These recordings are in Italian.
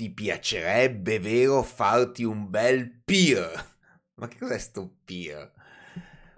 ti piacerebbe, vero, farti un bel peer? Ma che cos'è sto peer?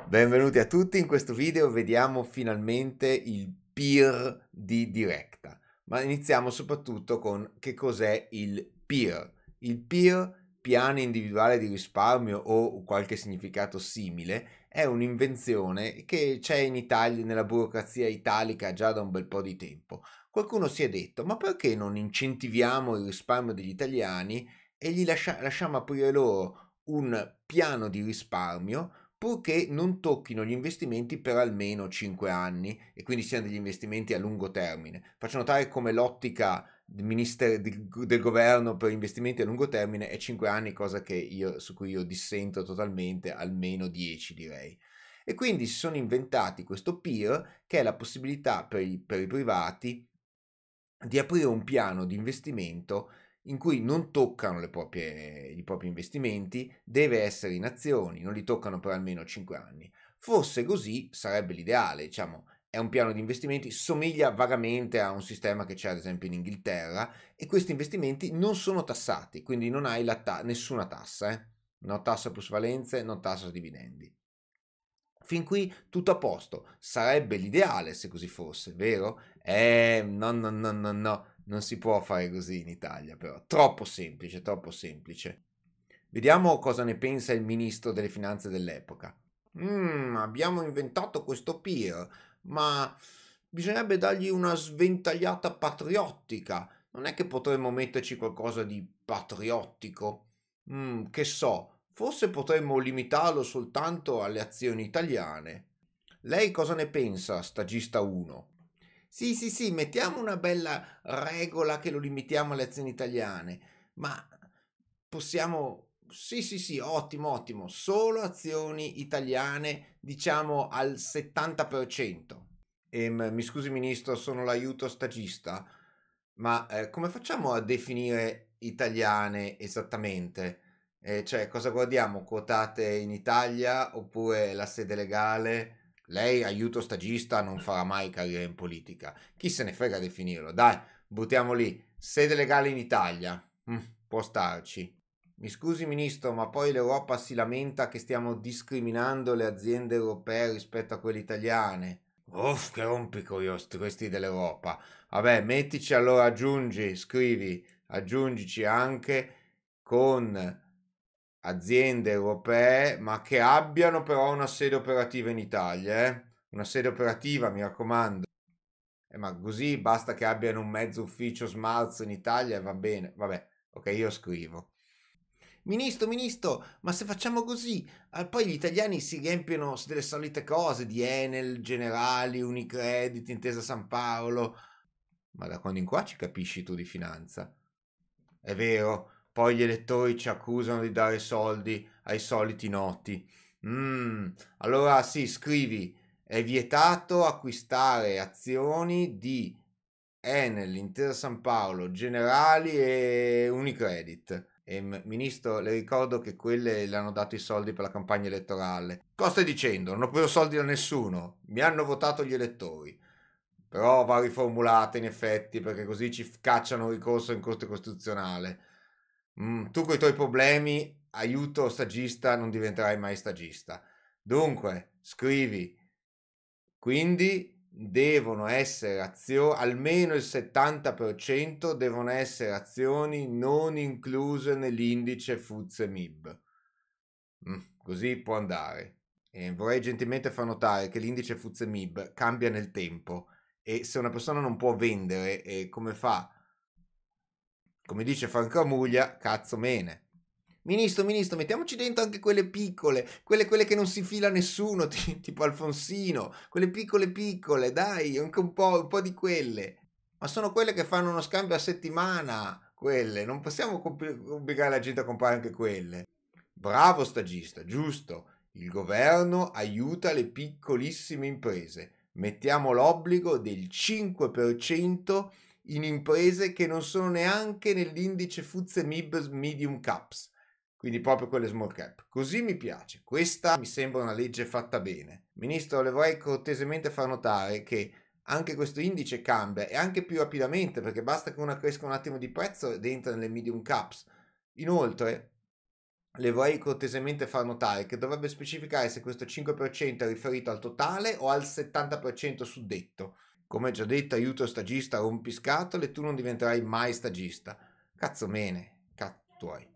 Benvenuti a tutti, in questo video vediamo finalmente il peer di Directa, ma iniziamo soprattutto con che cos'è il peer. Il peer, piano individuale di risparmio o qualche significato simile, è un'invenzione che c'è in Italia, nella burocrazia italica già da un bel po' di tempo qualcuno si è detto, ma perché non incentiviamo il risparmio degli italiani e gli lascia- lasciamo aprire loro un piano di risparmio purché non tocchino gli investimenti per almeno 5 anni e quindi siano degli investimenti a lungo termine. Faccio notare come l'ottica minister- del governo per investimenti a lungo termine è 5 anni, cosa io, su cui io dissento totalmente, almeno 10 direi. E quindi si sono inventati questo PIR, che è la possibilità per i, per i privati di aprire un piano di investimento in cui non toccano proprie, i propri investimenti, deve essere in azioni, non li toccano per almeno 5 anni. Forse così sarebbe l'ideale, diciamo, è un piano di investimenti, somiglia vagamente a un sistema che c'è ad esempio in Inghilterra e questi investimenti non sono tassati, quindi non hai ta- nessuna tassa, eh? no tassa plusvalenze, no tassa dividendi. Fin qui tutto a posto, sarebbe l'ideale se così fosse, vero? Eh, no, no, no, no, no, non si può fare così in Italia però, troppo semplice, troppo semplice. Vediamo cosa ne pensa il ministro delle finanze dell'epoca. Mmm, abbiamo inventato questo peer, ma bisognerebbe dargli una sventagliata patriottica. Non è che potremmo metterci qualcosa di patriottico? Mmm, che so, Forse potremmo limitarlo soltanto alle azioni italiane. Lei cosa ne pensa, stagista 1? Sì, sì, sì, mettiamo una bella regola che lo limitiamo alle azioni italiane, ma possiamo... Sì, sì, sì, ottimo, ottimo, solo azioni italiane, diciamo al 70%. Ehm, mi scusi ministro, sono l'aiuto stagista, ma eh, come facciamo a definire italiane esattamente? Eh, cioè, cosa guardiamo? Quotate in Italia oppure la sede legale? Lei, aiuto stagista, non farà mai carriera in politica. Chi se ne frega a definirlo? Dai, buttiamo lì. Sede legale in Italia. Mm, può starci. Mi scusi ministro, ma poi l'Europa si lamenta che stiamo discriminando le aziende europee rispetto a quelle italiane. Uff, che rompico rompicoglioni questi dell'Europa. Vabbè, mettici allora, aggiungi, scrivi, aggiungici anche con aziende europee, ma che abbiano però una sede operativa in Italia. Eh? Una sede operativa, mi raccomando. Eh, ma così basta che abbiano un mezzo ufficio smart in Italia e va bene. Vabbè, ok, io scrivo. Ministro, ministro, ma se facciamo così, poi gli italiani si riempiono delle solite cose di Enel, Generali, Unicredit, Intesa San Paolo. Ma da quando in qua ci capisci tu di finanza? È vero, poi gli elettori ci accusano di dare soldi ai soliti noti. Mm, allora sì, scrivi, è vietato acquistare azioni di Enel, Intesa San Paolo, Generali e Unicredit. E, ministro, le ricordo che quelle le hanno dato i soldi per la campagna elettorale. Cosa stai dicendo? Non ho preso soldi da nessuno, mi hanno votato gli elettori. Però va riformulata in effetti perché così ci cacciano ricorso in Corte Costituzionale. Mm, tu con i tuoi problemi, aiuto stagista, non diventerai mai stagista. Dunque, scrivi. Quindi devono essere azioni, almeno il 70% devono essere azioni non incluse nell'indice FTSE MIB. Mm, così può andare. E vorrei gentilmente far notare che l'indice FTSE MIB cambia nel tempo e se una persona non può vendere, eh, come fa come dice Franco Amuglia, cazzo mene. Ministro, ministro, mettiamoci dentro anche quelle piccole, quelle, quelle che non si fila nessuno, tipo Alfonsino, quelle piccole piccole, dai, anche un po', un po' di quelle. Ma sono quelle che fanno uno scambio a settimana, quelle, non possiamo obbligare la gente a comprare anche quelle. Bravo stagista, giusto. Il governo aiuta le piccolissime imprese. Mettiamo l'obbligo del 5% in imprese che non sono neanche nell'indice FTSE MIB Medium Caps, quindi proprio quelle small cap. Così mi piace, questa mi sembra una legge fatta bene. Ministro, le vorrei cortesemente far notare che anche questo indice cambia e anche più rapidamente perché basta che una cresca un attimo di prezzo ed entra nelle medium caps. Inoltre, le vorrei cortesemente far notare che dovrebbe specificare se questo 5% è riferito al totale o al 70% suddetto. Come già detto, aiuto stagista rompiscatole, tu non diventerai mai stagista. Cazzo mene, cazzo tuoi.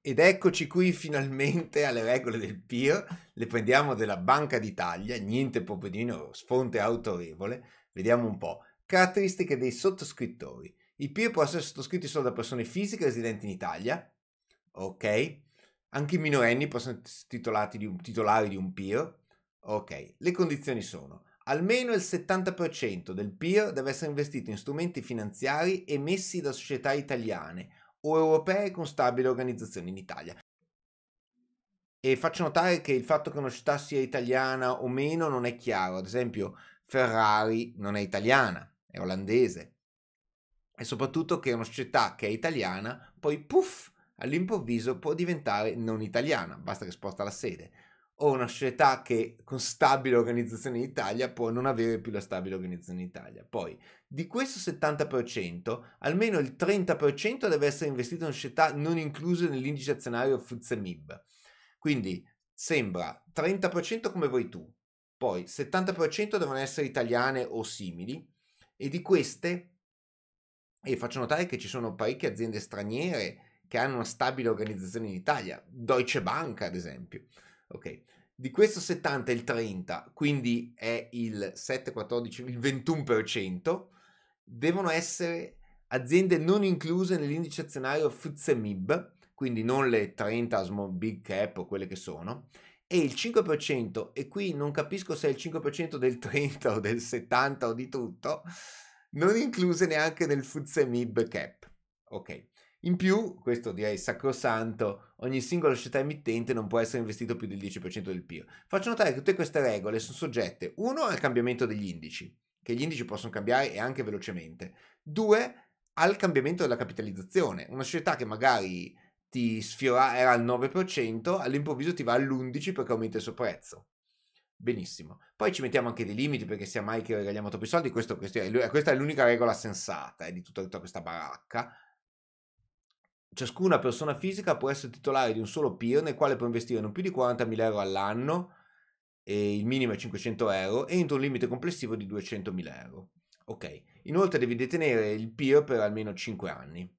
Ed eccoci qui finalmente alle regole del PIR, le prendiamo della Banca d'Italia, niente popolino, sfonte autorevole, vediamo un po'. Caratteristiche dei sottoscrittori. I PIR possono essere sottoscritti solo da persone fisiche residenti in Italia, ok? Anche i minorenni possono essere titolari di un PIR, ok? Le condizioni sono Almeno il 70% del PIR deve essere investito in strumenti finanziari emessi da società italiane o europee con stabile organizzazione in Italia. E faccio notare che il fatto che una società sia italiana o meno non è chiaro. Ad esempio, Ferrari non è italiana, è olandese. E soprattutto che una società che è italiana poi puff all'improvviso può diventare non italiana, basta che sposta la sede o una società che con stabile organizzazione in Italia può non avere più la stabile organizzazione in Italia. Poi, di questo 70%, almeno il 30% deve essere investito in società non incluse nell'indice azionario FTSE MIB. Quindi sembra 30% come vuoi tu, poi 70% devono essere italiane o simili e di queste, e faccio notare che ci sono parecchie aziende straniere che hanno una stabile organizzazione in Italia, Deutsche Bank ad esempio, Ok, di questo 70 il 30, quindi è il 7, 14, il 21%, devono essere aziende non incluse nell'indice azionario FTSE quindi non le 30 small big cap o quelle che sono, e il 5%, e qui non capisco se è il 5% del 30 o del 70 o di tutto, non incluse neanche nel FTSE cap. Ok. In più, questo direi sacrosanto, ogni singola società emittente non può essere investito più del 10% del PIL. Faccio notare che tutte queste regole sono soggette, uno, al cambiamento degli indici, che gli indici possono cambiare e anche velocemente, due, al cambiamento della capitalizzazione. Una società che magari ti sfiora era al 9%, all'improvviso ti va all'11% perché aumenta il suo prezzo. Benissimo. Poi ci mettiamo anche dei limiti perché sia mai che regaliamo troppi soldi, questo, questo è, questa è l'unica regola sensata eh, di tutta, tutta questa baracca ciascuna persona fisica può essere titolare di un solo PIR nel quale può investire non più di 40.000 euro all'anno, e il minimo è 500 euro, entro un limite complessivo di 200.000 euro. Ok, inoltre devi detenere il PIR per almeno 5 anni.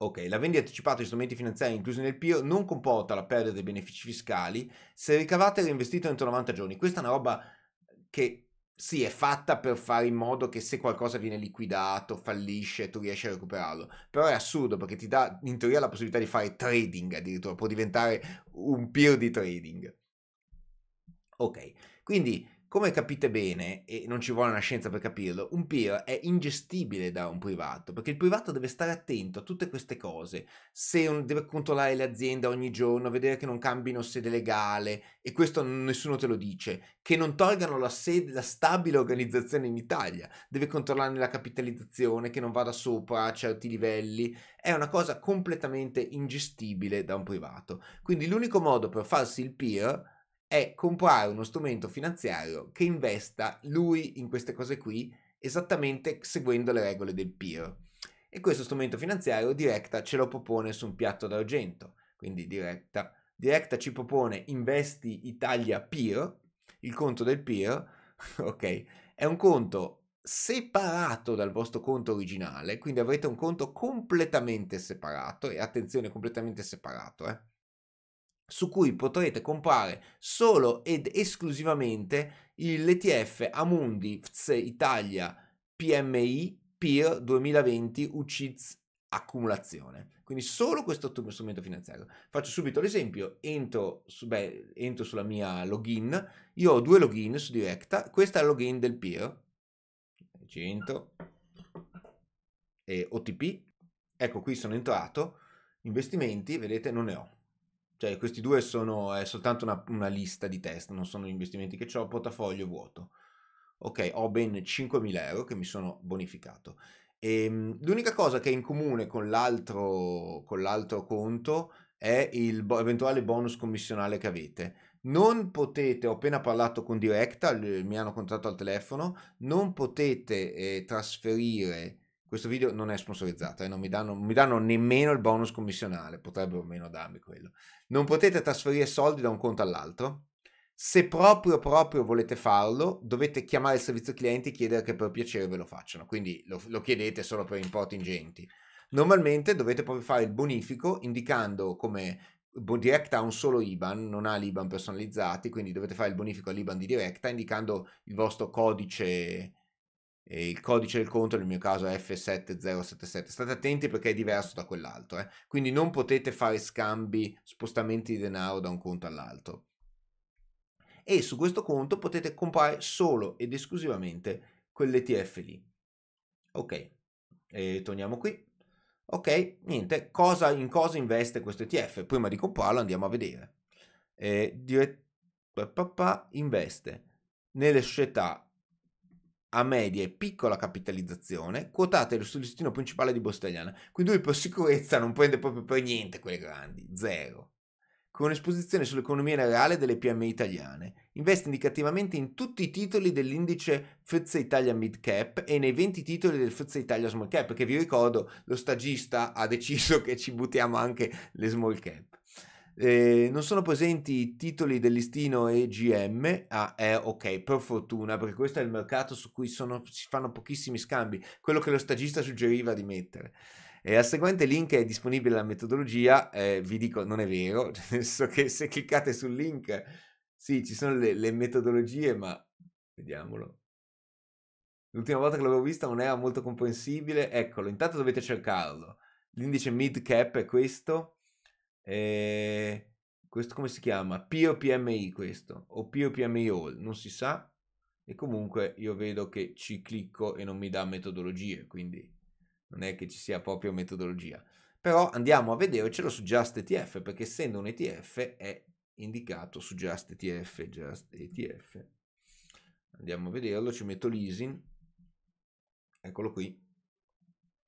Ok, la vendita anticipata di strumenti finanziari inclusi nel PIR non comporta la perdita dei benefici fiscali se ricavate e reinvestita entro 90 giorni. Questa è una roba che sì, è fatta per fare in modo che se qualcosa viene liquidato, fallisce, tu riesci a recuperarlo. Però è assurdo perché ti dà in teoria la possibilità di fare trading addirittura, può diventare un peer di trading. Ok, quindi come capite bene, e non ci vuole una scienza per capirlo, un peer è ingestibile da un privato, perché il privato deve stare attento a tutte queste cose. Se un, deve controllare l'azienda ogni giorno, vedere che non cambino sede legale, e questo nessuno te lo dice, che non tolgano la, sede, la stabile organizzazione in Italia, deve controllare la capitalizzazione, che non vada sopra a certi livelli, è una cosa completamente ingestibile da un privato. Quindi l'unico modo per farsi il peer è comprare uno strumento finanziario che investa lui in queste cose qui esattamente seguendo le regole del peer. E questo strumento finanziario Directa ce lo propone su un piatto d'argento, quindi Directa. Directa ci propone Investi Italia Peer, il conto del peer, ok, è un conto separato dal vostro conto originale, quindi avrete un conto completamente separato e attenzione completamente separato, eh su cui potrete comprare solo ed esclusivamente l'ETF Amundi FZ Italia PMI PIR 2020 UCITS accumulazione. Quindi solo questo strumento finanziario. Faccio subito l'esempio, entro, su, beh, entro sulla mia login, io ho due login su Directa, questa è il login del peer, 100 e OTP, ecco qui sono entrato, investimenti, vedete non ne ho, cioè, questi due sono è soltanto una, una lista di test, non sono gli investimenti che ho, portafoglio vuoto. Ok, ho ben 5.000 euro che mi sono bonificato. E, ehm, l'unica cosa che è in comune con l'altro, con l'altro conto è l'eventuale bo- bonus commissionale che avete. Non potete, ho appena parlato con Directa, mi hanno contattato al telefono, non potete eh, trasferire questo video non è sponsorizzato e eh, non mi danno, mi danno nemmeno il bonus commissionale, potrebbero meno darmi quello. Non potete trasferire soldi da un conto all'altro. Se proprio proprio volete farlo, dovete chiamare il servizio clienti e chiedere che per piacere ve lo facciano. Quindi lo, lo chiedete solo per importi ingenti. Normalmente dovete proprio fare il bonifico indicando come Direct ha un solo IBAN, non ha l'IBAN personalizzati, quindi dovete fare il bonifico all'IBAN di Directa indicando il vostro codice il codice del conto nel mio caso è F7077. State attenti perché è diverso da quell'altro, eh? quindi non potete fare scambi, spostamenti di denaro da un conto all'altro. E su questo conto potete comprare solo ed esclusivamente quell'ETF lì. Ok, e torniamo qui. Ok, niente, cosa, in cosa investe questo ETF? Prima di comprarlo andiamo a vedere. Eh, dirett- investe nelle società a media e piccola capitalizzazione quotate sul listino principale di Borsa Italiana. Quindi lui per sicurezza non prende proprio per niente quelle grandi, zero. Con esposizione sull'economia reale delle PMI italiane, investe indicativamente in tutti i titoli dell'indice FTSE Italia Mid Cap e nei 20 titoli del FTSE Italia Small Cap, che vi ricordo lo stagista ha deciso che ci buttiamo anche le small cap. Eh, non sono presenti i titoli del listino EGM, ah, eh, ok, per fortuna, perché questo è il mercato su cui sono, si fanno pochissimi scambi, quello che lo stagista suggeriva di mettere. E al seguente link è disponibile la metodologia, eh, vi dico non è vero, nel senso che se cliccate sul link, sì, ci sono le, le metodologie, ma vediamolo. L'ultima volta che l'avevo vista non era molto comprensibile, eccolo, intanto dovete cercarlo. L'indice mid cap è questo, eh, questo come si chiama? POPMI questo, o POPMI All, non si sa. E comunque io vedo che ci clicco e non mi dà metodologie, quindi non è che ci sia proprio metodologia. Però andiamo a vedercelo su JustETF, perché essendo un ETF è indicato su JustETF, JustETF. Andiamo a vederlo, ci metto l'easing. Eccolo qui.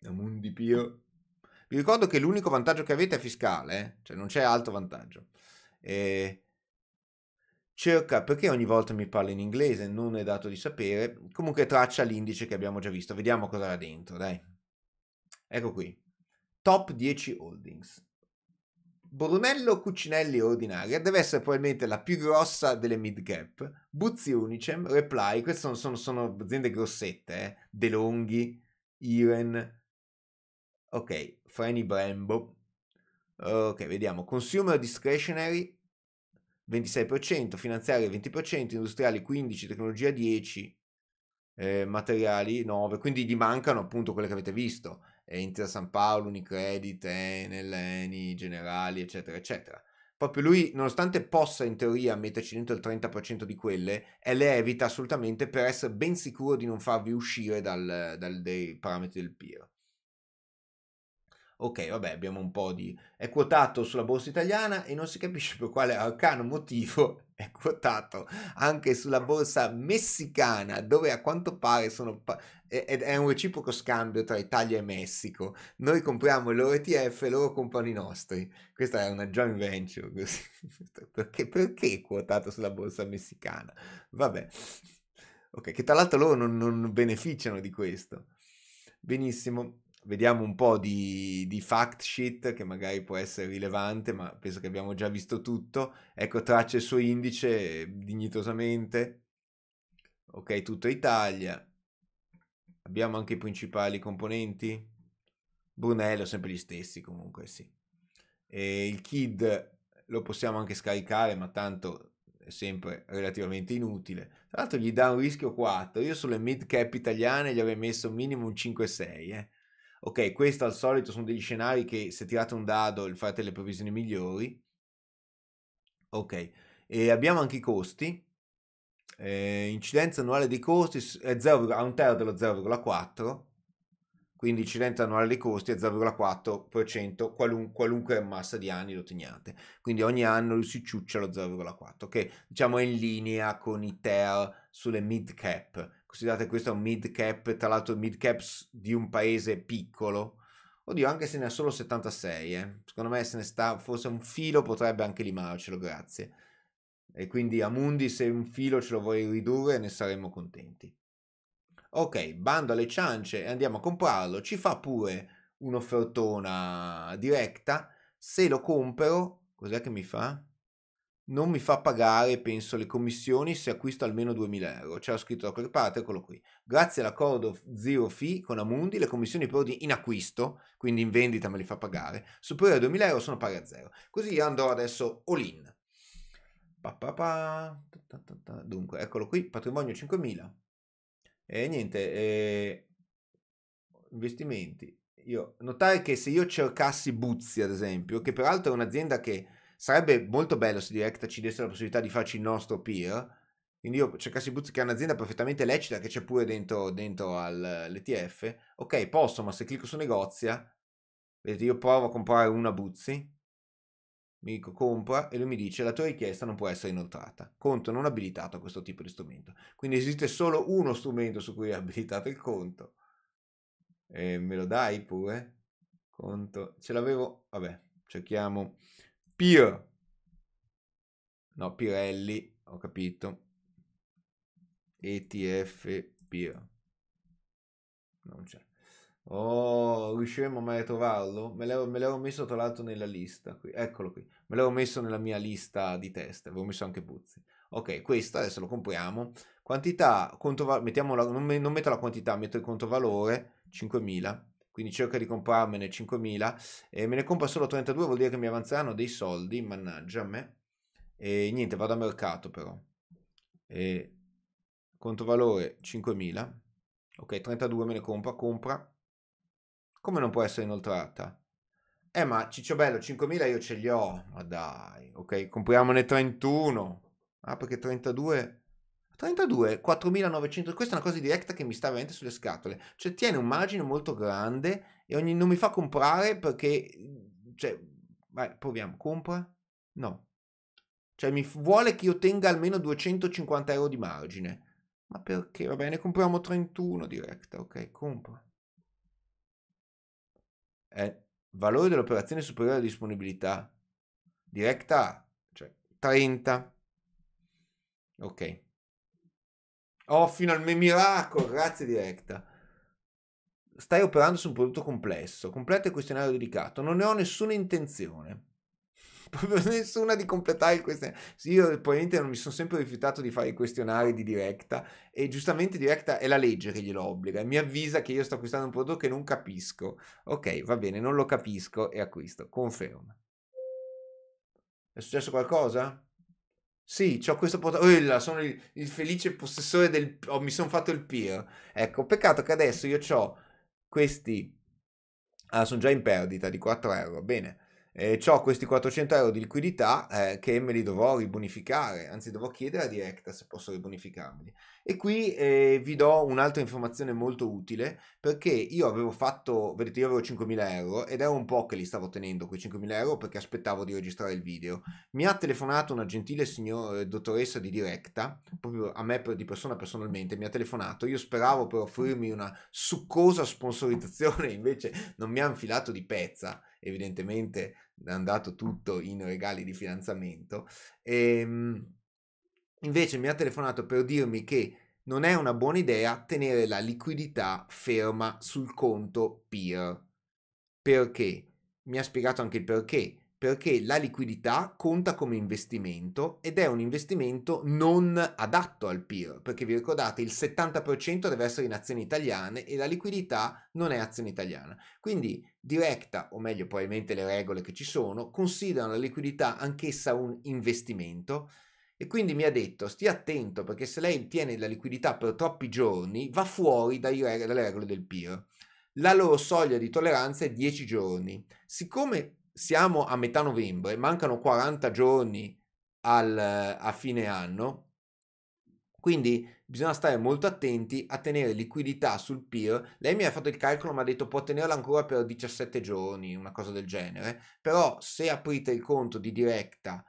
Amundi Pio. Vi ricordo che l'unico vantaggio che avete è fiscale, eh, cioè non c'è altro vantaggio. E cerca, perché ogni volta mi parla in inglese, non è dato di sapere, comunque traccia l'indice che abbiamo già visto, vediamo cosa era dentro, dai. Ecco qui, top 10 holdings. Brunello Cucinelli Ordinaria deve essere probabilmente la più grossa delle mid cap. Buzzi Unicem, Reply, queste sono, sono, sono aziende grossette, eh? De Longhi, Iren. Ok, Freni Brembo. Ok, vediamo. Consumer discretionary 26%, finanziarie 20%, industriali 15%, tecnologia 10%, eh, materiali 9%. Quindi gli mancano appunto quelle che avete visto. Eh, Inter San Paolo, Unicredit, Enel, Eni, Generali, eccetera, eccetera. Proprio lui, nonostante possa in teoria metterci dentro il 30% di quelle, eh, le evita assolutamente per essere ben sicuro di non farvi uscire dal, dal, dai parametri del PIR ok, vabbè, abbiamo un po' di... è quotato sulla borsa italiana e non si capisce per quale arcano motivo è quotato anche sulla borsa messicana, dove a quanto pare sono... è, un reciproco scambio tra Italia e Messico. Noi compriamo il loro ETF e loro comprano i nostri. Questa è una joint venture, così. Perché, perché è quotato sulla borsa messicana? Vabbè. Ok, che tra l'altro loro non, non beneficiano di questo. Benissimo vediamo un po' di, di, fact sheet che magari può essere rilevante, ma penso che abbiamo già visto tutto. Ecco, traccia il suo indice dignitosamente. Ok, tutta Italia. Abbiamo anche i principali componenti. Brunello, sempre gli stessi comunque, sì. E il KID lo possiamo anche scaricare, ma tanto è sempre relativamente inutile. Tra l'altro gli dà un rischio 4. Io sulle mid cap italiane gli avrei messo minimo un 5-6, eh ok, questo al solito sono degli scenari che se tirate un dado fate le previsioni migliori. Ok, e abbiamo anche i costi. Eh, incidenza annuale dei costi è 0, a un terzo dello 0,4 quindi l'incidenza annuale dei costi è 0,4% qualun- qualunque massa di anni lo teniate. Quindi ogni anno si ciuccia lo 0,4, che diciamo è in linea con i TER sulle mid cap. Considerate questo un mid cap, tra l'altro mid cap di un paese piccolo. Oddio, anche se ne ha solo 76, eh. secondo me se ne sta forse un filo potrebbe anche limarcelo, grazie. E quindi a Mundi se un filo ce lo vuoi ridurre ne saremmo contenti ok, bando alle ciance e andiamo a comprarlo, ci fa pure un'offertona diretta, se lo compro, cos'è che mi fa? Non mi fa pagare, penso, le commissioni se acquisto almeno 2000 euro. C'era scritto da qualche parte, eccolo qui. Grazie all'accordo zero fee con Amundi, le commissioni per ordini in acquisto, quindi in vendita me li fa pagare, superiori a 2000 euro sono pari a zero. Così io andrò adesso all in. Pa pa pa. Dunque, eccolo qui, patrimonio 5000, e niente, eh, investimenti. Io, notare che se io cercassi Buzzi, ad esempio, che peraltro è un'azienda che sarebbe molto bello se Directa ci desse la possibilità di farci il nostro peer, quindi io cercassi Buzzi che è un'azienda perfettamente lecita che c'è pure dentro, dentro all'ETF, ok posso, ma se clicco su negozia, vedete io provo a comprare una Buzzi, mi dico compra e lui mi dice la tua richiesta non può essere inoltrata. Conto non abilitato a questo tipo di strumento. Quindi esiste solo uno strumento su cui è abilitato il conto. E me lo dai pure? Conto. Ce l'avevo. Vabbè, cerchiamo. Pir. No, Pirelli, ho capito. ETF Pir. Non c'è. Oh, riusciremo mai a trovarlo? Me l'avevo, messo tra l'altro nella lista. Qui. Eccolo qui. Me l'avevo messo nella mia lista di test. Avevo messo anche Puzzi. Ok, questo adesso lo compriamo. Quantità, controvalore, non, non, metto la quantità, metto il controvalore, 5.000. Quindi cerco di comprarmene 5.000. E me ne compro solo 32, vuol dire che mi avanzeranno dei soldi, mannaggia a me. E niente, vado a mercato però. E, controvalore 5.000. Ok, 32 me ne compra, compra. Come non può essere inoltrata? Eh, ma Cicciobello, 5.000 io ce li ho. Ma dai, ok, compriamone 31. Ah, perché 32... 32, 4.900. Questa è una cosa diretta che mi sta veramente sulle scatole. Cioè, tiene un margine molto grande e ogni... non mi fa comprare perché... Cioè, vai, proviamo. Compra? No. Cioè, mi vuole che io tenga almeno 250 euro di margine. Ma perché? Va bene, compriamo 31 diretta, ok, compra è valore dell'operazione superiore alla disponibilità diretta A, cioè 30. Ok. Oh, finalmente miracolo, grazie diretta. Stai operando su un prodotto complesso, completo e questionario dedicato. Non ne ho nessuna intenzione proprio nessuna di completare il questionario. Sì, io probabilmente non mi sono sempre rifiutato di fare i questionari di Directa e giustamente Directa è la legge che glielo obbliga, e mi avvisa che io sto acquistando un prodotto che non capisco. Ok, va bene, non lo capisco e acquisto, conferma. È successo qualcosa? Sì, ho questo portafoglio. Sono il, il, felice possessore del. Oh, mi sono fatto il peer. Ecco, peccato che adesso io ho questi. Ah, sono già in perdita di 4 euro. Bene eh, ho questi 400 euro di liquidità eh, che me li dovrò ribonificare, anzi dovrò chiedere a Directa se posso ribonificarmeli. E qui eh, vi do un'altra informazione molto utile perché io avevo fatto, vedete io avevo 5.000 euro ed era un po' che li stavo tenendo quei 5.000 euro perché aspettavo di registrare il video. Mi ha telefonato una gentile signora, eh, dottoressa di Directa, proprio a me per, di persona personalmente, mi ha telefonato, io speravo per offrirmi una succosa sponsorizzazione, invece non mi ha infilato di pezza evidentemente è andato tutto in regali di fidanzamento. E, ehm, invece mi ha telefonato per dirmi che non è una buona idea tenere la liquidità ferma sul conto peer. Perché? Mi ha spiegato anche il perché perché la liquidità conta come investimento ed è un investimento non adatto al PIR, perché vi ricordate il 70% deve essere in azioni italiane e la liquidità non è azione italiana. Quindi diretta, o meglio probabilmente le regole che ci sono, considerano la liquidità anch'essa un investimento e quindi mi ha detto stia attento perché se lei tiene la liquidità per troppi giorni va fuori reg- dalle regole del PIR. La loro soglia di tolleranza è 10 giorni. Siccome siamo a metà novembre, mancano 40 giorni al, a fine anno, quindi bisogna stare molto attenti a tenere liquidità sul peer. Lei mi ha fatto il calcolo, mi ha detto può tenerla ancora per 17 giorni, una cosa del genere, però se aprite il conto di diretta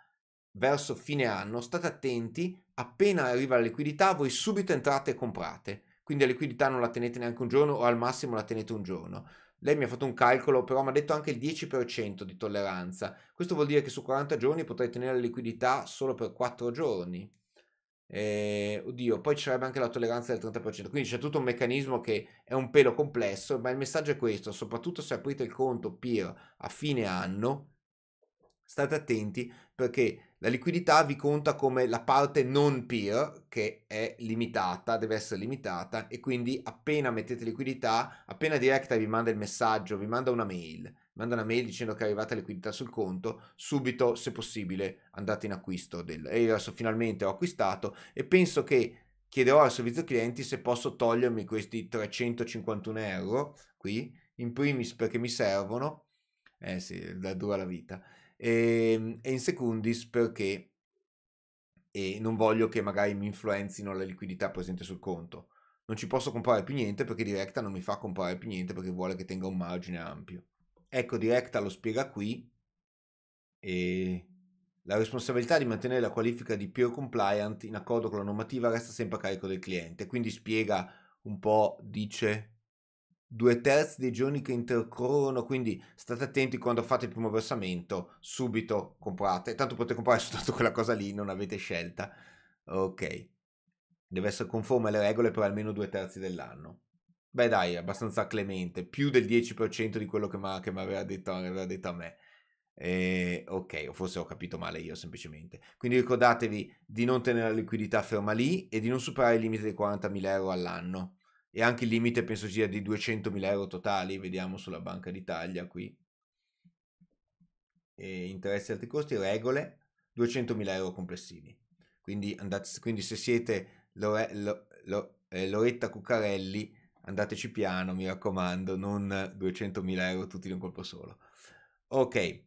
verso fine anno, state attenti, appena arriva la liquidità voi subito entrate e comprate, quindi la liquidità non la tenete neanche un giorno o al massimo la tenete un giorno. Lei mi ha fatto un calcolo, però mi ha detto anche il 10% di tolleranza. Questo vuol dire che su 40 giorni potrei tenere la liquidità solo per 4 giorni. Eh, oddio, poi ci sarebbe anche la tolleranza del 30%, quindi c'è tutto un meccanismo che è un pelo complesso, ma il messaggio è questo, soprattutto se aprite il conto PIR a fine anno, state attenti perché la liquidità vi conta come la parte non peer che è limitata, deve essere limitata e quindi appena mettete liquidità, appena Directa vi manda il messaggio, vi manda una mail, manda una mail dicendo che è arrivata liquidità sul conto, subito se possibile andate in acquisto del e io adesso finalmente ho acquistato e penso che chiederò al servizio clienti se posso togliermi questi 351 euro qui, in primis perché mi servono, eh sì, da dura la vita e, ehm, e in secundis perché e eh, non voglio che magari mi influenzino la liquidità presente sul conto. Non ci posso comprare più niente perché Directa non mi fa comprare più niente perché vuole che tenga un margine ampio. Ecco, Directa lo spiega qui e la responsabilità di mantenere la qualifica di pure compliant in accordo con la normativa resta sempre a carico del cliente. Quindi spiega un po', dice due terzi dei giorni che intercorrono, quindi state attenti quando fate il primo versamento, subito comprate, tanto potete comprare soltanto quella cosa lì, non avete scelta. Ok, deve essere conforme alle regole per almeno due terzi dell'anno. Beh dai, abbastanza clemente, più del 10% di quello che mi aveva detto, detto a me. Eh, ok, o forse ho capito male io semplicemente. Quindi ricordatevi di non tenere la liquidità ferma lì e di non superare il limite dei 40.000 euro all'anno e anche il limite penso sia di 200.000 euro totali, vediamo sulla Banca d'Italia qui. E interessi e altri costi, regole, 200.000 euro complessivi. Quindi, andate, quindi se siete Lore, lo, lo, eh, Loretta Cuccarelli, andateci piano, mi raccomando, non 200.000 euro tutti in un colpo solo. Ok,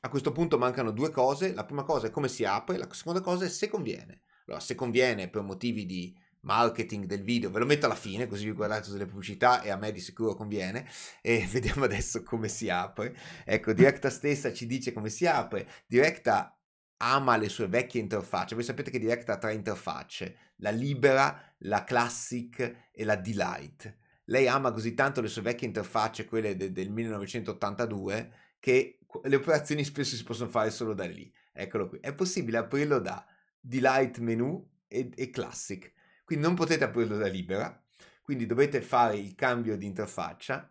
a questo punto mancano due cose. La prima cosa è come si apre, la seconda cosa è se conviene. Allora, se conviene per motivi di marketing del video, ve lo metto alla fine così vi guardate tutte le pubblicità e a me di sicuro conviene e vediamo adesso come si apre. Ecco, Directa stessa ci dice come si apre, Directa ama le sue vecchie interfacce, voi sapete che Directa ha tre interfacce, la Libera, la Classic e la Delight. Lei ama così tanto le sue vecchie interfacce, quelle de- del 1982, che le operazioni spesso si possono fare solo da lì. Eccolo qui. È possibile aprirlo da Delight Menu e, e Classic quindi non potete aprirlo da libera, quindi dovete fare il cambio di interfaccia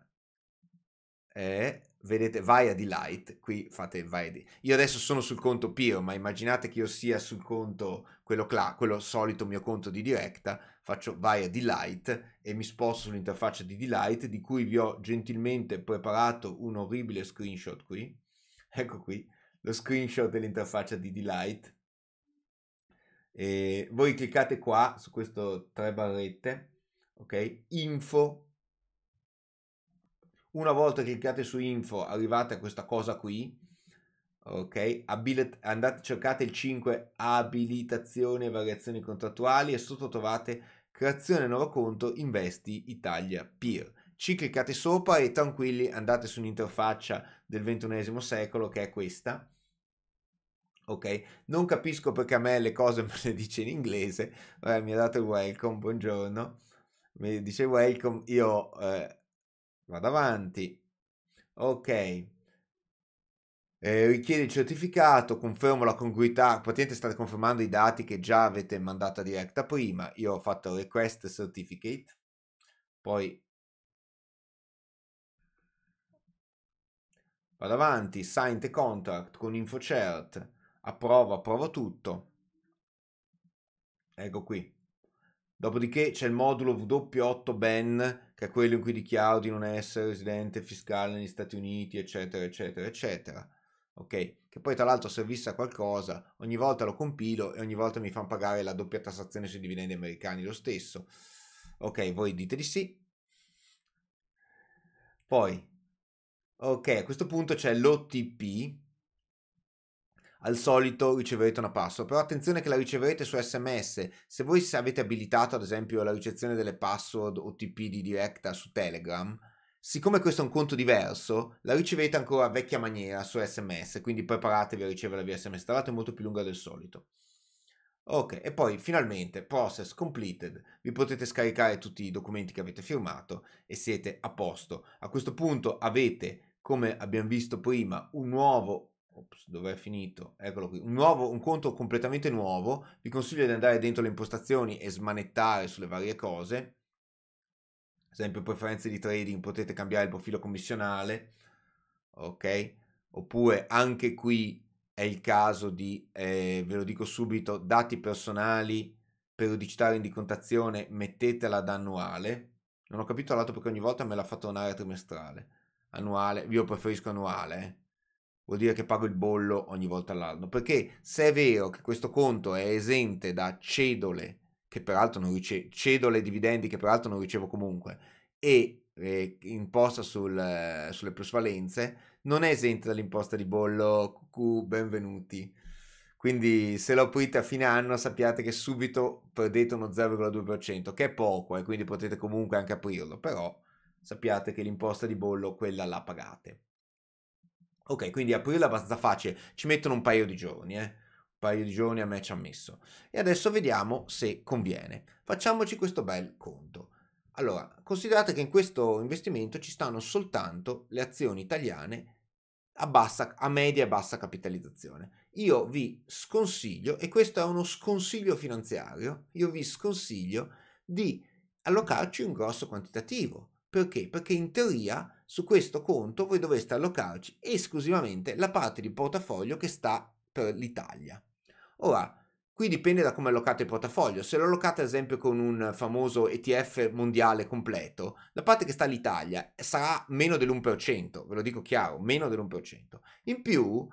e vedete Via Delight, qui fate Via di... Io adesso sono sul conto Piro, ma immaginate che io sia sul conto, quello, cla- quello solito mio conto di diretta, faccio Via Delight e mi sposto sull'interfaccia di Delight di cui vi ho gentilmente preparato un orribile screenshot qui. Ecco qui, lo screenshot dell'interfaccia di Delight e voi cliccate qua su questo tre barrette, ok? Info. Una volta cliccate su info arrivate a questa cosa qui, ok? Abilit- andate, cercate il 5 abilitazioni e variazioni contrattuali e sotto trovate creazione nuovo conto investi Italia peer. Ci cliccate sopra e tranquilli andate su un'interfaccia del ventunesimo secolo che è questa ok? Non capisco perché a me le cose me le dice in inglese, eh, mi ha dato il welcome, buongiorno, mi dice welcome, io eh, vado avanti, ok, eh, richiede il certificato, confermo la congruità, il paziente sta confermando i dati che già avete mandato a diretta prima, io ho fatto request certificate, poi vado avanti, sign the contract con InfoCert, approvo, approvo tutto. Ecco qui. Dopodiché c'è il modulo W8 BEN, che è quello in cui dichiaro di non essere residente fiscale negli Stati Uniti, eccetera, eccetera, eccetera. Ok? Che poi tra l'altro servisse a qualcosa, ogni volta lo compilo e ogni volta mi fanno pagare la doppia tassazione sui dividendi americani lo stesso. Ok, voi dite di sì. Poi, ok, a questo punto c'è l'OTP, al solito riceverete una password, però attenzione che la riceverete su sms, se voi avete abilitato ad esempio la ricezione delle password OTP di diretta su Telegram, siccome questo è un conto diverso, la ricevete ancora a vecchia maniera su sms, quindi preparatevi a riceverla via sms, tra l'altro è molto più lunga del solito. Ok, e poi finalmente process completed, vi potete scaricare tutti i documenti che avete firmato e siete a posto. A questo punto avete, come abbiamo visto prima, un nuovo Ops, dov'è finito? Eccolo qui. Un, nuovo, un conto completamente nuovo. Vi consiglio di andare dentro le impostazioni e smanettare sulle varie cose. Ad esempio, preferenze di trading, potete cambiare il profilo commissionale. Ok? Oppure anche qui è il caso di, eh, ve lo dico subito, dati personali, periodicità rendicontazione, mettetela da annuale. Non ho capito l'altro perché ogni volta me l'ha fatto un'area trimestrale. Annuale, io preferisco annuale, eh vuol dire che pago il bollo ogni volta all'anno. Perché se è vero che questo conto è esente da cedole, che peraltro non ricevo, cedole e dividendi che peraltro non ricevo comunque, e eh, imposta sul, eh, sulle plusvalenze, non è esente dall'imposta di bollo. Q, benvenuti. Quindi se lo aprite a fine anno sappiate che subito perdete uno 0,2%, che è poco e eh, quindi potete comunque anche aprirlo, però sappiate che l'imposta di bollo quella la pagate. Ok, quindi aprirla è abbastanza facile, ci mettono un paio di giorni, eh? Un paio di giorni a me ci ha messo. E adesso vediamo se conviene. Facciamoci questo bel conto. Allora, considerate che in questo investimento ci stanno soltanto le azioni italiane a, bassa, a media e bassa capitalizzazione. Io vi sconsiglio, e questo è uno sconsiglio finanziario, io vi sconsiglio di allocarci un grosso quantitativo. Perché? Perché in teoria su questo conto voi dovreste allocarci esclusivamente la parte di portafoglio che sta per l'Italia. Ora, qui dipende da come allocate il portafoglio. Se lo allocate ad esempio con un famoso ETF mondiale completo, la parte che sta all'Italia sarà meno dell'1%, ve lo dico chiaro, meno dell'1%. In più,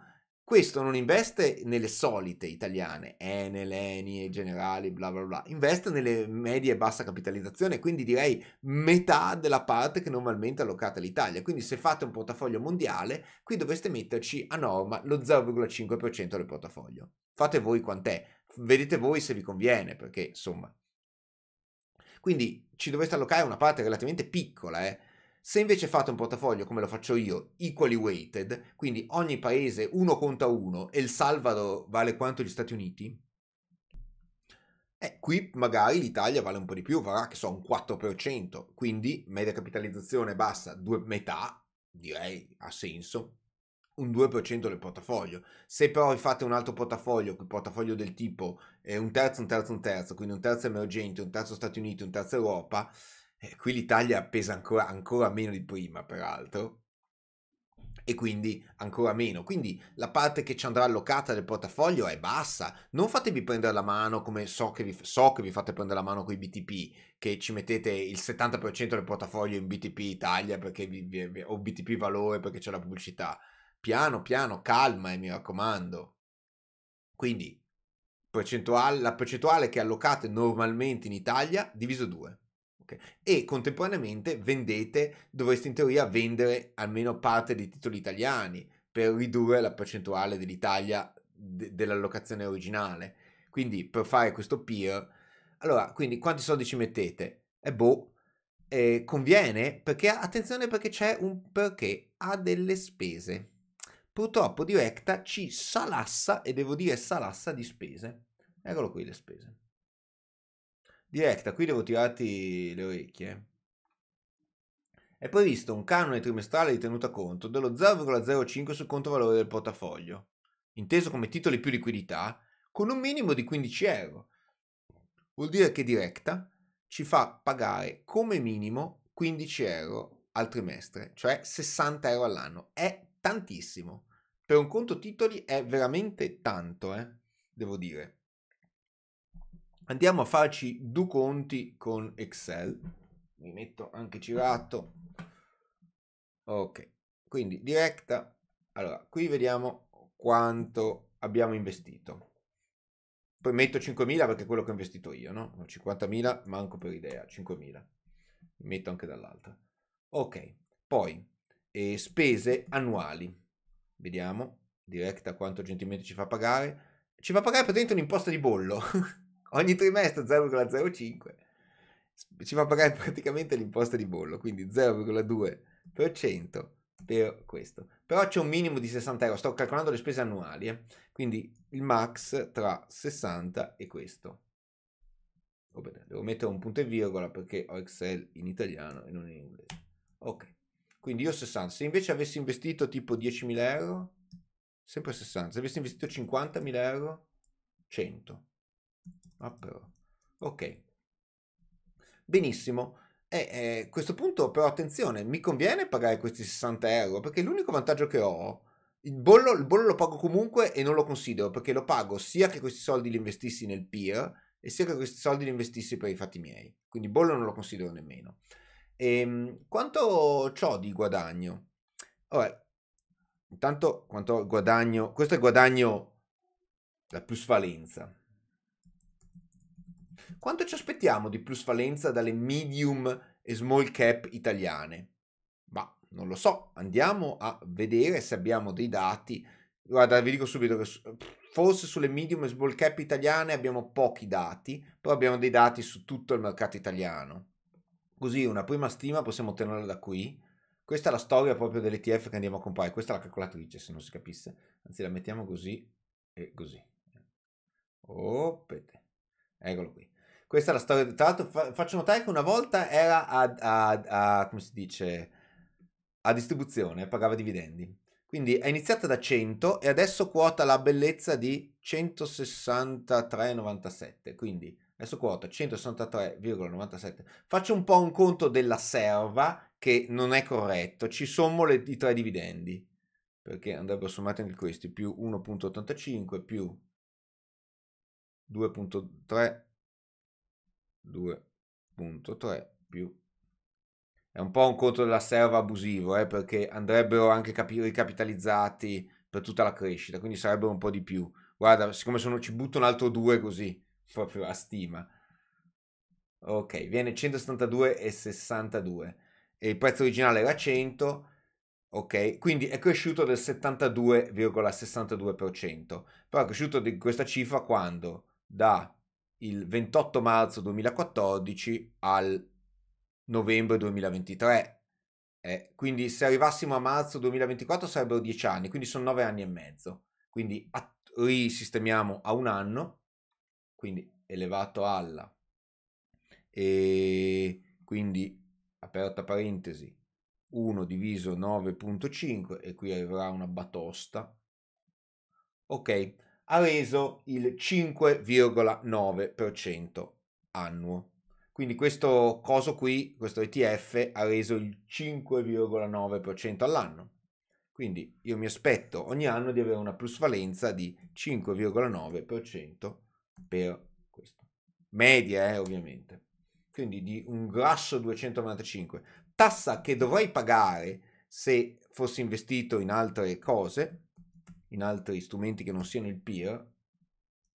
questo non investe nelle solite italiane, Enel, Eni, Generali, bla bla bla, investe nelle medie e bassa capitalizzazione, quindi direi metà della parte che normalmente è allocata all'Italia. Quindi se fate un portafoglio mondiale, qui dovreste metterci a norma lo 0,5% del portafoglio. Fate voi quant'è, vedete voi se vi conviene, perché insomma. Quindi ci dovreste allocare una parte relativamente piccola, eh se invece fate un portafoglio come lo faccio io, equally weighted, quindi ogni paese uno conta uno e il Salvador vale quanto gli Stati Uniti, eh, qui magari l'Italia vale un po' di più, varrà che so un 4%, quindi media capitalizzazione bassa, due, metà, direi ha senso, un 2% del portafoglio. Se però fate un altro portafoglio, un portafoglio del tipo eh, un terzo, un terzo, un terzo, quindi un terzo emergente, un terzo Stati Uniti, un terzo Europa, eh, qui l'Italia pesa ancora, ancora meno di prima, peraltro, e quindi ancora meno. Quindi la parte che ci andrà allocata del portafoglio è bassa. Non fatevi prendere la mano come so che vi, so che vi fate prendere la mano con i BTP, che ci mettete il 70% del portafoglio in BTP Italia perché vi, vi, o BTP Valore perché c'è la pubblicità. Piano, piano, calma e eh, mi raccomando. Quindi percentuale, la percentuale che allocate normalmente in Italia diviso 2. Okay. E contemporaneamente vendete, dovreste in teoria vendere almeno parte dei titoli italiani per ridurre la percentuale dell'Italia de- dell'allocazione originale. Quindi per fare questo peer, allora, quindi quanti soldi ci mettete? Eh, boh. E boh, eh, conviene perché attenzione perché c'è un perché ha delle spese. Purtroppo Directa ci salassa e devo dire salassa di spese. Eccolo qui le spese. Directa, qui devo tirarti le orecchie. È previsto un canone trimestrale di tenuta conto dello 0,05 sul conto valore del portafoglio, inteso come titoli più liquidità, con un minimo di 15 euro. Vuol dire che Directa ci fa pagare come minimo 15 euro al trimestre, cioè 60 euro all'anno. È tantissimo. Per un conto titoli è veramente tanto, eh? devo dire andiamo a farci due conti con Excel. Mi metto anche cirato. Ok, quindi diretta. Allora, qui vediamo quanto abbiamo investito. Poi metto 5.000 perché è quello che ho investito io, no? 50.000, manco per idea, 5.000. Mi metto anche dall'altra. Ok, poi eh, spese annuali. Vediamo, diretta quanto gentilmente ci fa pagare. Ci fa pagare per praticamente un'imposta di bollo. ogni trimestre 0,05 ci fa pagare praticamente l'imposta di bollo, quindi 0,2% per questo. Però c'è un minimo di 60 euro, sto calcolando le spese annuali, eh? quindi il max tra 60 e questo. Oh, devo mettere un punto e virgola perché ho Excel in italiano e non in inglese. Ok, quindi io 60. Se invece avessi investito tipo 10.000 euro, sempre 60. Se avessi investito 50.000 euro, 100. Ah, però. Ok. Benissimo. E a questo punto, però, attenzione, mi conviene pagare questi 60 euro perché l'unico vantaggio che ho. Il bollo, il bollo lo pago comunque e non lo considero perché lo pago sia che questi soldi li investissi nel peer e sia che questi soldi li investissi per i fatti miei. Quindi il bollo non lo considero nemmeno. E, ehm, quanto ho di guadagno? Ora, intanto quanto guadagno, questo è il guadagno, la plusvalenza quanto ci aspettiamo di plusvalenza dalle medium e small cap italiane? Ma non lo so, andiamo a vedere se abbiamo dei dati. Guarda, vi dico subito che forse sulle medium e small cap italiane abbiamo pochi dati, però abbiamo dei dati su tutto il mercato italiano. Così una prima stima possiamo ottenerla da qui. Questa è la storia proprio dell'ETF che andiamo a comprare. Questa è la calcolatrice, se non si capisse. Anzi, la mettiamo così e così. Opete. Eccolo qui. Questa è la storia. Tra l'altro, fa- faccio notare che una volta era a, a, a, come si dice a distribuzione, pagava dividendi. Quindi è iniziata da 100 e adesso quota la bellezza di 163,97. Quindi adesso quota 163,97. Faccio un po' un conto della serva che non è corretto. Ci sommo le, i tre dividendi perché andrebbero sommati anche questi più 1.85 più 2.3 2.3 più. È un po' un conto della serva abusivo, eh, perché andrebbero anche capi- ricapitalizzati per tutta la crescita, quindi sarebbero un po' di più. Guarda, siccome sono, ci butto un altro 2 così, proprio a stima. Ok, viene 172,62 e il prezzo originale era 100, ok? Quindi è cresciuto del 72,62%, però è cresciuto di questa cifra quando da il 28 marzo 2014 al novembre 2023. Eh, quindi se arrivassimo a marzo 2024 sarebbero 10 anni, quindi sono 9 anni e mezzo. Quindi a, risistemiamo a un anno, quindi elevato alla, e quindi aperta parentesi, 1 diviso 9.5 e qui arriverà una batosta. Ok, ha reso il 5,9% annuo. Quindi questo coso qui, questo ETF, ha reso il 5,9% all'anno. Quindi io mi aspetto ogni anno di avere una plusvalenza di 5,9% per questo. Media, eh, ovviamente. Quindi di un grasso 295. Tassa che dovrei pagare se fossi investito in altre cose, in altri strumenti che non siano il peer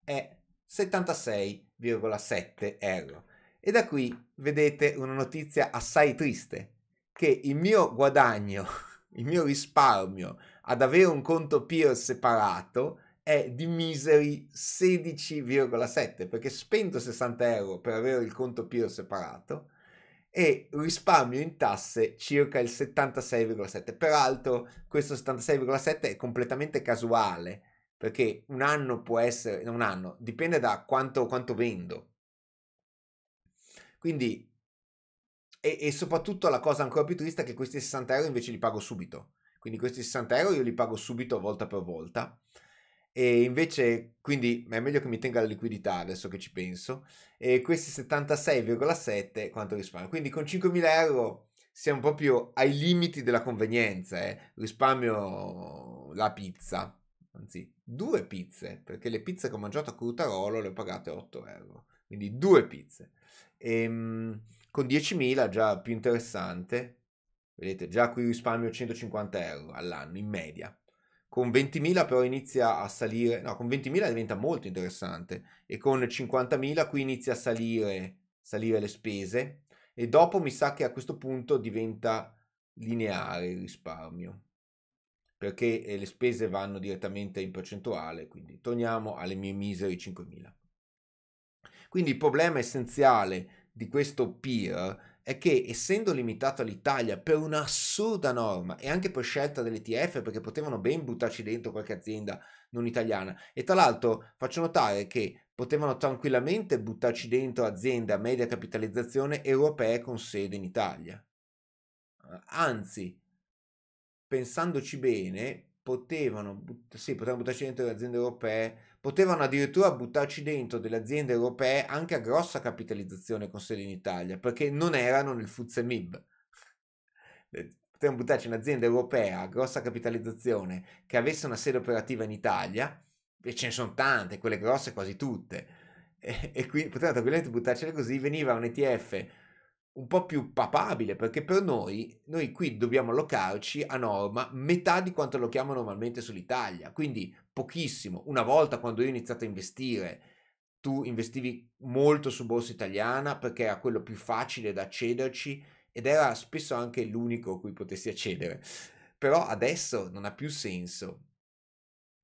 è 767 euro E da qui vedete una notizia assai triste, che il mio guadagno, il mio risparmio ad avere un conto peer separato è di miseri 16,7, perché spendo 60 euro per avere il conto peer separato e risparmio in tasse circa il 76,7. Peraltro questo 76,7 è completamente casuale perché un anno può essere, un anno, dipende da quanto, quanto vendo. Quindi, e, e, soprattutto la cosa ancora più triste è che questi 60 euro invece li pago subito. Quindi questi 60 euro io li pago subito volta per volta e invece quindi è meglio che mi tenga la liquidità adesso che ci penso e questi 76,7 quanto risparmio quindi con 5.000 euro siamo proprio ai limiti della convenienza eh? risparmio la pizza anzi due pizze perché le pizze che ho mangiato a Crutarolo le ho pagate 8 euro quindi due pizze e, ehm, con 10.000 già più interessante vedete già qui risparmio 150 euro all'anno in media con 20.000 però inizia a salire, no, con 20.000 diventa molto interessante e con 50.000 qui inizia a salire, salire le spese e dopo mi sa che a questo punto diventa lineare il risparmio perché eh, le spese vanno direttamente in percentuale, quindi torniamo alle mie misere 5.000. Quindi il problema essenziale di questo peer è che essendo limitato all'Italia per un'assurda norma e anche per scelta dell'ETF perché potevano ben buttarci dentro qualche azienda non italiana e tra l'altro faccio notare che potevano tranquillamente buttarci dentro aziende a media capitalizzazione europee con sede in Italia. Anzi, pensandoci bene, potevano, but- sì, potevano buttarci dentro aziende europee potevano addirittura buttarci dentro delle aziende europee anche a grossa capitalizzazione con sede in Italia, perché non erano nel FTSE MIB. Eh, potevano buttarci un'azienda europea a grossa capitalizzazione che avesse una sede operativa in Italia, e ce ne sono tante, quelle grosse quasi tutte, e, e quindi potevano tranquillamente buttarcele così, veniva un ETF un po' più papabile, perché per noi, noi qui dobbiamo allocarci a norma metà di quanto lo chiamo normalmente sull'Italia, quindi pochissimo. Una volta quando io ho iniziato a investire, tu investivi molto su borsa italiana perché era quello più facile da accederci ed era spesso anche l'unico a cui potessi accedere. Però adesso non ha più senso.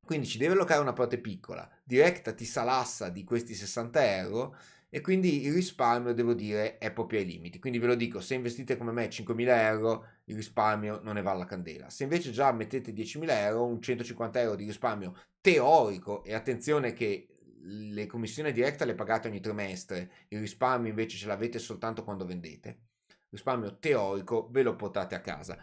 Quindi ci deve allocare una parte piccola, Directa ti salassa di questi 60 euro e quindi il risparmio devo dire è proprio ai limiti quindi ve lo dico se investite come me 5.000 euro il risparmio non ne va alla candela se invece già mettete 10.000 euro un 150 euro di risparmio teorico e attenzione che le commissioni dirette le pagate ogni trimestre il risparmio invece ce l'avete soltanto quando vendete risparmio teorico ve lo portate a casa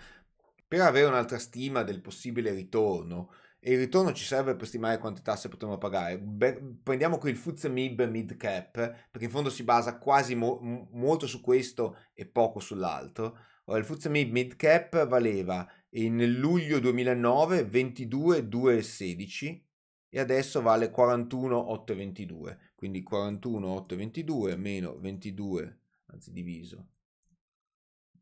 per avere un'altra stima del possibile ritorno e il ritorno ci serve per stimare quante tasse potremo pagare. Be- prendiamo qui il FTSE MIB mid cap, perché in fondo si basa quasi mo- molto su questo e poco sull'altro. Ora, il FTSE MIB mid cap valeva in luglio 2009 22,216 e adesso vale 41,822. Quindi 41,822 meno 22, anzi diviso.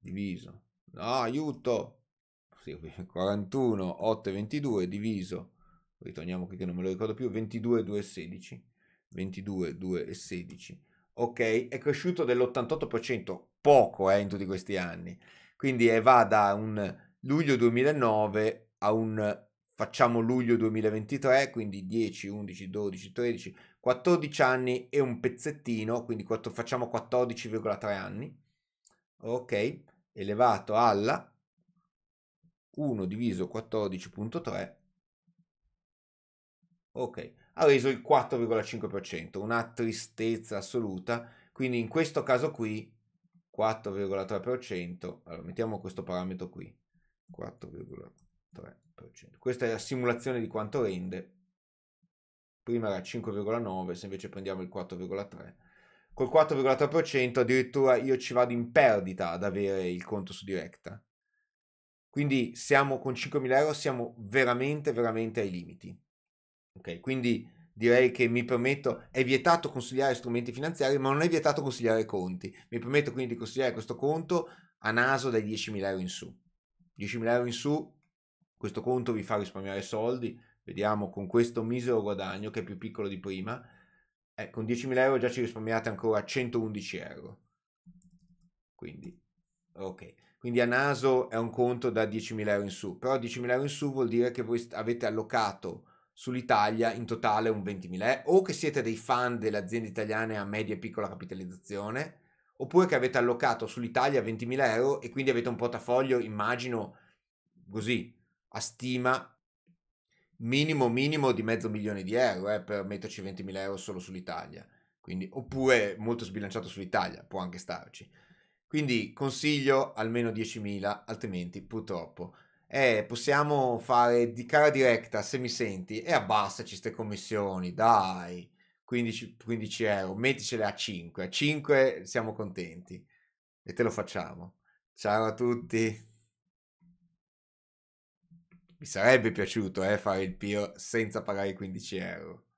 Diviso. No, aiuto! 41, 8 22 diviso, ritorniamo qui che non me lo ricordo più, 22, 2 e 16, 22, 2 e 16, ok, è cresciuto dell'88%, poco eh, in tutti questi anni, quindi eh, va da un luglio 2009 a un facciamo luglio 2023, quindi 10, 11, 12, 13, 14 anni e un pezzettino, quindi facciamo 14,3 anni, ok, elevato alla 1 diviso 14.3 ok ha reso il 4,5% una tristezza assoluta quindi in questo caso qui 4,3% allora mettiamo questo parametro qui 4,3% questa è la simulazione di quanto rende prima era 5,9 se invece prendiamo il 4,3 col 4,3% addirittura io ci vado in perdita ad avere il conto su Directa quindi siamo con 5.000 euro, siamo veramente, veramente ai limiti. Ok, quindi direi che mi permetto, è vietato consigliare strumenti finanziari, ma non è vietato consigliare conti. Mi permetto quindi di consigliare questo conto a naso dai 10.000 euro in su. 10.000 euro in su, questo conto vi fa risparmiare soldi, vediamo con questo misero guadagno che è più piccolo di prima, eh, con 10.000 euro già ci risparmiate ancora 111 euro. Quindi, ok. Quindi a naso è un conto da 10.000 euro in su, però 10.000 euro in su vuol dire che voi avete allocato sull'Italia in totale un 20.000 euro, eh? o che siete dei fan delle aziende italiane a media e piccola capitalizzazione, oppure che avete allocato sull'Italia 20.000 euro e quindi avete un portafoglio, immagino, così, a stima minimo minimo di mezzo milione di euro eh, per metterci 20.000 euro solo sull'Italia. Quindi, oppure molto sbilanciato sull'Italia, può anche starci. Quindi consiglio almeno 10.000, altrimenti purtroppo. Eh, possiamo fare di cara diretta se mi senti e abbassaci queste commissioni, dai. 15, 15 euro, metticele a 5. A 5 siamo contenti e te lo facciamo. Ciao a tutti. Mi sarebbe piaciuto eh, fare il PIO senza pagare 15 euro.